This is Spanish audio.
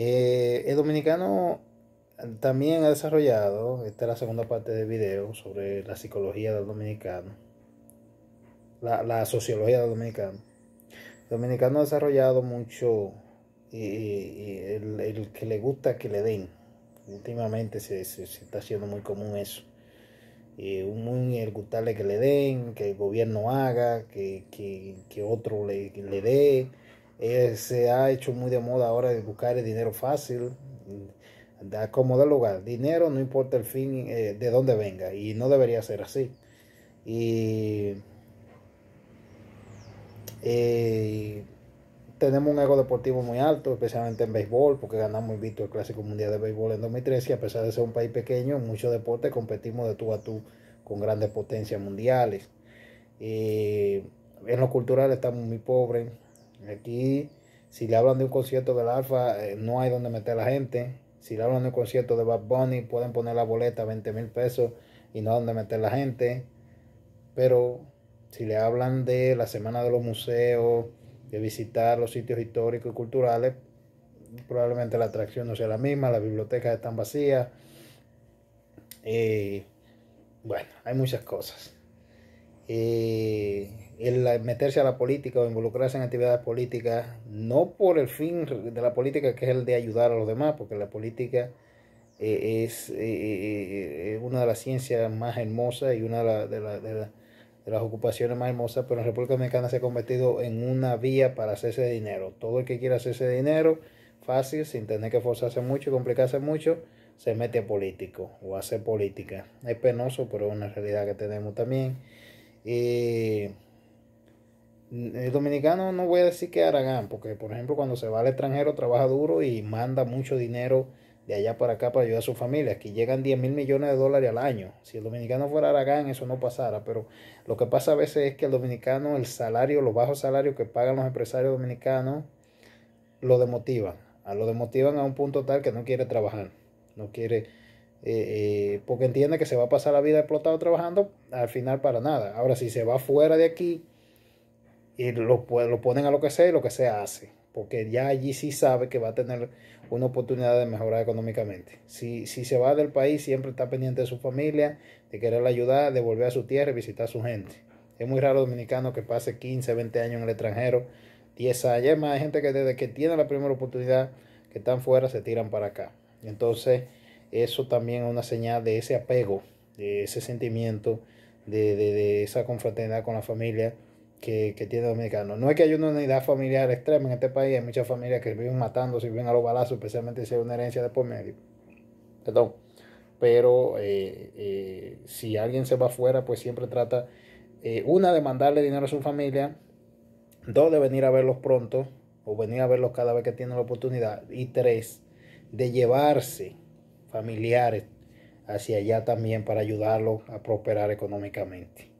Eh, el dominicano también ha desarrollado, esta es la segunda parte del video, sobre la psicología del dominicano, la, la sociología del dominicano. El dominicano ha desarrollado mucho el, que le gusta que le den. Últimamente se, se, está haciendo muy común eso. y muy el gustarle que le den, que el gobierno haga, que, otro le, le dé, eh, se ha hecho muy de moda ahora de buscar el dinero fácil, mm, de acomodar lugar. Dinero no importa el fin eh, de dónde venga y no debería ser así. Y eh, tenemos un ego deportivo muy alto, especialmente en béisbol, porque ganamos invicto el Clásico Mundial de Béisbol en 2013 y a pesar de ser un país pequeño, en muchos deportes competimos de tú a tú con grandes potencias mundiales. en lo cultural estamos muy pobres, Aquí, si le hablan de un concierto del Alfa, eh, no hay donde meter a la gente. Si le hablan de un concierto de Bad Bunny, pueden poner la boleta a 20 mil pesos y no hay donde meter la gente. Pero si le hablan de la semana de los museos, de visitar los sitios históricos y culturales, probablemente la atracción no sea la misma, las bibliotecas están vacías. Y, bueno, hay muchas cosas eh, el meterse a la política o involucrarse en actividades políticas, no por el fin de la política que es el de ayudar a los demás, porque la política eh, es eh, eh, una de las ciencias más hermosas y una de, de, de, las ocupaciones más hermosas, pero en República Dominicana se ha convertido en una vía para hacerse dinero. Todo el que quiera hacerse dinero, fácil, sin tener que esforzarse mucho y complicarse mucho, se mete a político o hace política. Es penoso, pero es una realidad que tenemos también el eh, eh, dominicano no voy a decir que Aragán, porque por ejemplo cuando se va al extranjero trabaja duro y manda mucho dinero de allá para acá para ayudar a su familia. Aquí llegan 10 mil millones de dólares al año. Si el dominicano fuera Aragán, eso no pasara. Pero lo que pasa a veces es que el dominicano, el salario, los bajos salarios que pagan los empresarios dominicanos, lo demotivan. A ah, lo demotivan a un punto tal que no quiere trabajar. No quiere eh, eh, porque entiende que se va a pasar la vida explotado trabajando, al final para nada. Ahora, si se va fuera de aquí y lo, lo ponen a lo que sea y lo que sea hace, porque ya allí sí sabe que va a tener una oportunidad de mejorar económicamente. Si, si se va del país, siempre está pendiente de su familia, de querer ayudar, de volver a su tierra y visitar a su gente. Es muy raro dominicano que pase 15, 20 años en el extranjero, 10 años. Es más, hay gente que desde que tiene la primera oportunidad que están fuera se tiran para acá. Entonces, eso también es una señal de ese apego, de ese sentimiento, de, esa confraternidad con la familia que, tiene el dominicano. No es que haya una unidad familiar extrema en este país, hay muchas familias que viven matando, si viven a los balazos, especialmente si hay una herencia de por medio. Perdón. Pero eh, eh, si alguien se va afuera, pues siempre trata, eh, una, de mandarle dinero a su familia, dos, de venir a verlos pronto, o venir a verlos cada vez que tienen la oportunidad, y tres, de llevarse familiares hacia allá también para ayudarlos a prosperar económicamente.